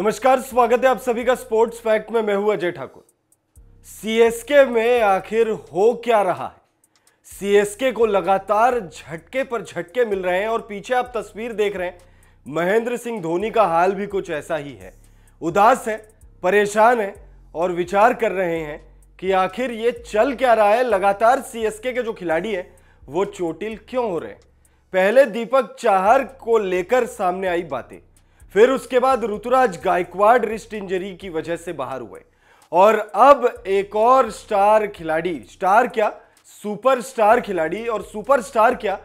नमस्कार स्वागत है आप सभी का स्पोर्ट्स फैक्ट में मैं हूं अजय ठाकुर सीएसके में आखिर हो क्या रहा है सीएसके को लगातार झटके पर झटके मिल रहे हैं और पीछे आप तस्वीर देख रहे हैं महेंद्र सिंह धोनी का हाल भी कुछ ऐसा ही है उदास है परेशान है और विचार कर रहे हैं कि आखिर ये चल क्या रहा है लगातार सीएसके के जो खिलाड़ी हैं वो चोटिल क्यों हो रहे हैं पहले दीपक चाहर को लेकर सामने आई बातें फिर उसके बाद ऋतुराज गायकवाड़ रिस्ट इंजरी की वजह से बाहर हुए और अब एक और स्टार खिलाड़ी स्टार क्या सुपरस्टार खिलाड़ी और सुपरस्टार क्या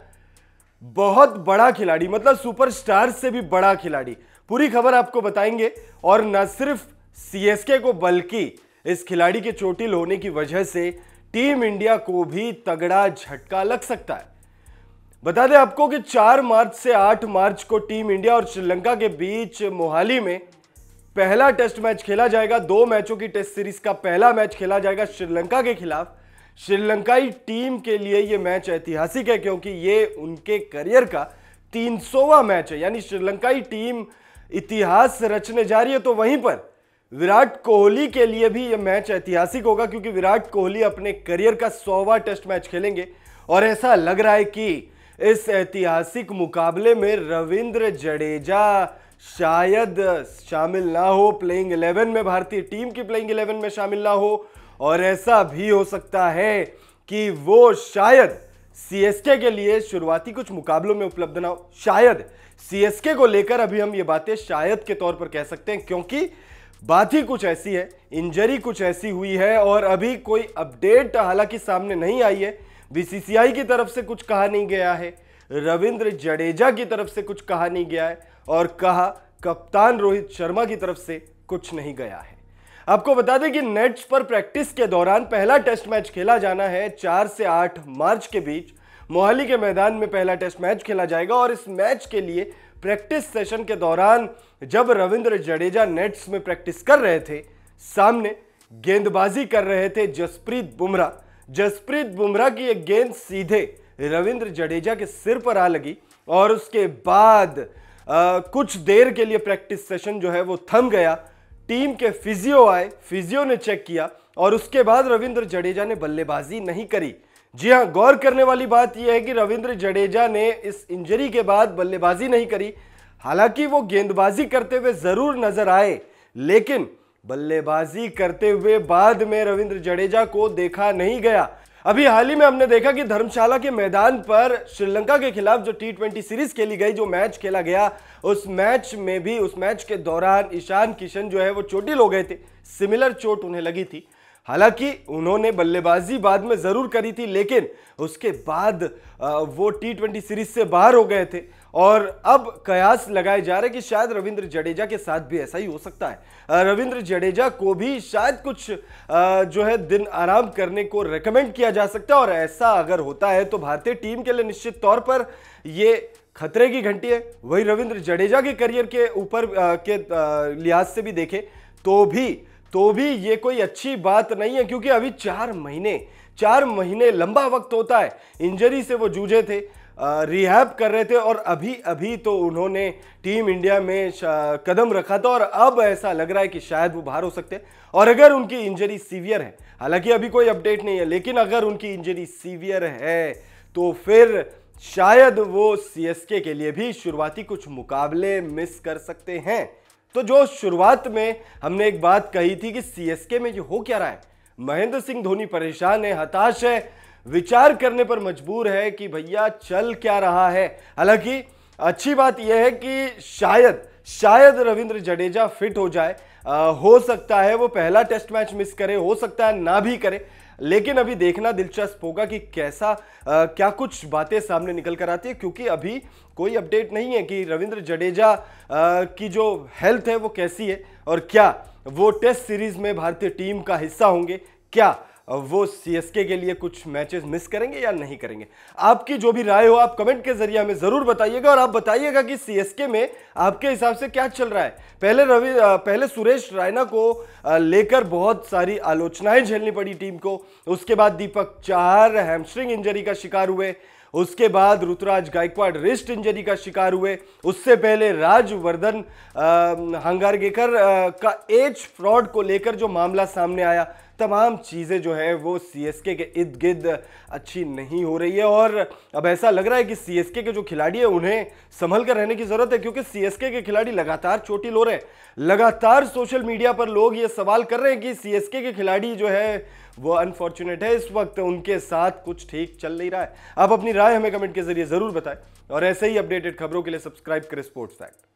बहुत बड़ा खिलाड़ी मतलब सुपरस्टार से भी बड़ा खिलाड़ी पूरी खबर आपको बताएंगे और न सिर्फ सीएसके को बल्कि इस खिलाड़ी के चोटिल होने की वजह से टीम इंडिया को भी तगड़ा झटका लग सकता है बता दें आपको कि 4 मार्च से 8 मार्च को टीम इंडिया और श्रीलंका के बीच मोहाली में पहला टेस्ट मैच खेला जाएगा दो मैचों की टेस्ट सीरीज का पहला मैच खेला जाएगा श्रीलंका के खिलाफ श्रीलंकाई टीम के लिए यह मैच ऐतिहासिक है क्योंकि ये उनके करियर का तीन सौवा मैच है यानी श्रीलंकाई टीम इतिहास रचने जा रही है तो वहीं पर विराट कोहली के लिए भी यह मैच ऐतिहासिक होगा क्योंकि विराट कोहली अपने करियर का सौवा टेस्ट मैच खेलेंगे और ऐसा लग रहा है कि इस ऐतिहासिक मुकाबले में रविंद्र जडेजा शायद शामिल ना हो प्लेइंग 11 में भारतीय टीम की प्लेइंग 11 में शामिल ना हो और ऐसा भी हो सकता है कि वो शायद सीएसके के लिए शुरुआती कुछ मुकाबलों में उपलब्ध ना हो शायद सीएसके को लेकर अभी हम ये बातें शायद के तौर पर कह सकते हैं क्योंकि बात ही कुछ ऐसी है इंजरी कुछ ऐसी हुई है और अभी कोई अपडेट हालांकि सामने नहीं आई है बीसीसीआई की तरफ से कुछ कहा नहीं गया है रविंद्र जडेजा की तरफ से कुछ कहा नहीं गया है और कहा कप्तान रोहित शर्मा की तरफ से कुछ नहीं गया है आपको बता दें कि नेट्स पर प्रैक्टिस के दौरान पहला टेस्ट मैच खेला जाना है चार से आठ मार्च के बीच मोहाली के मैदान में पहला टेस्ट मैच खेला जाएगा और इस मैच के लिए प्रैक्टिस सेशन के दौरान जब रविंद्र जडेजा नेट्स में प्रैक्टिस कर रहे थे सामने गेंदबाजी कर रहे थे जसप्रीत बुमराह जसप्रीत बुमराह की एक गेंद सीधे रविंद्र जडेजा के सिर पर आ लगी और उसके बाद आ, कुछ देर के लिए प्रैक्टिस सेशन जो है वो थम गया टीम के फिजियो आए फिजियो ने चेक किया और उसके बाद रविंद्र जडेजा ने बल्लेबाजी नहीं करी जी हाँ गौर करने वाली बात यह है कि रविंद्र जडेजा ने इस इंजरी के बाद बल्लेबाजी नहीं करी हालांकि वो गेंदबाजी करते हुए ज़रूर नजर आए लेकिन बल्लेबाजी करते हुए बाद में रविंद्र जडेजा को देखा नहीं गया अभी हाल ही में हमने देखा कि धर्मशाला के मैदान पर श्रीलंका के खिलाफ जो टी ट्वेंटी सीरीज खेली गई जो मैच खेला गया उस मैच में भी उस मैच के दौरान ईशान किशन जो है वो चोटिल हो गए थे सिमिलर चोट उन्हें लगी थी हालांकि उन्होंने बल्लेबाजी बाद में ज़रूर करी थी लेकिन उसके बाद वो टी ट्वेंटी सीरीज से बाहर हो गए थे और अब कयास लगाए जा रहे कि शायद रविंद्र जडेजा के साथ भी ऐसा ही हो सकता है रविंद्र जडेजा को भी शायद कुछ जो है दिन आराम करने को रेकमेंड किया जा सकता है और ऐसा अगर होता है तो भारतीय टीम के लिए निश्चित तौर पर ये खतरे की घंटी है वही रविंद्र जडेजा के करियर के ऊपर के लिहाज से भी देखें तो भी तो भी ये कोई अच्छी बात नहीं है क्योंकि अभी चार महीने चार महीने लंबा वक्त होता है इंजरी से वो जूझे थे रिहैब कर रहे थे और अभी अभी तो उन्होंने टीम इंडिया में कदम रखा था और अब ऐसा लग रहा है कि शायद वो बाहर हो सकते हैं और अगर उनकी इंजरी सीवियर है हालांकि अभी कोई अपडेट नहीं है लेकिन अगर उनकी इंजरी सीवियर है तो फिर शायद वो सीएसके के लिए भी शुरुआती कुछ मुकाबले मिस कर सकते हैं तो जो शुरुआत में हमने एक बात कही थी कि सीएसके में ये हो क्या रहा है महेंद्र सिंह धोनी परेशान है हताश है विचार करने पर मजबूर है कि भैया चल क्या रहा है हालांकि अच्छी बात यह है कि शायद शायद रविंद्र जडेजा फिट हो जाए आ, हो सकता है वो पहला टेस्ट मैच मिस करे हो सकता है ना भी करे लेकिन अभी देखना दिलचस्प होगा कि कैसा आ, क्या कुछ बातें सामने निकल कर आती है क्योंकि अभी कोई अपडेट नहीं है कि रविंद्र जडेजा आ, की जो हेल्थ है वो कैसी है और क्या वो टेस्ट सीरीज में भारतीय टीम का हिस्सा होंगे क्या वो एस के लिए कुछ मैचेस मिस करेंगे या नहीं करेंगे आपकी जो भी राय हो आप कमेंट के जरिए हमें ज़रूर बताइएगा और आप बताइएगा कि के में आपके हिसाब से क्या चल रहा है पहले रवि पहले सुरेश रायना को लेकर बहुत सारी आलोचनाएं झेलनी पड़ी टीम को उसके बाद दीपक चार हैमस्ट्रिंग इंजरी का शिकार हुए उसके बाद ऋतुराज गायकवाड़ रिस्ट इंजरी का शिकार हुए उससे पहले राजवर्धन हंगारगेकर का एज फ्रॉड को लेकर जो मामला सामने आया तमाम चीज़ें जो हैं वो सी एस के इर्द गिर्द अच्छी नहीं हो रही है और अब ऐसा लग रहा है कि सी एस के जो खिलाड़ी हैं उन्हें संभल कर रहने की ज़रूरत है क्योंकि सी एस के खिलाड़ी लगातार चोटिल हो रहे हैं लगातार सोशल मीडिया पर लोग ये सवाल कर रहे हैं कि सी एस के खिलाड़ी जो है वो अनफॉर्चुनेट है इस वक्त उनके साथ कुछ ठीक चल नहीं रहा है आप अपनी राय हमें कमेंट के जरिए ज़रूर बताएं और ऐसे ही अपडेटेड खबरों के लिए सब्सक्राइब करें स्पोर्ट्स फैक्ट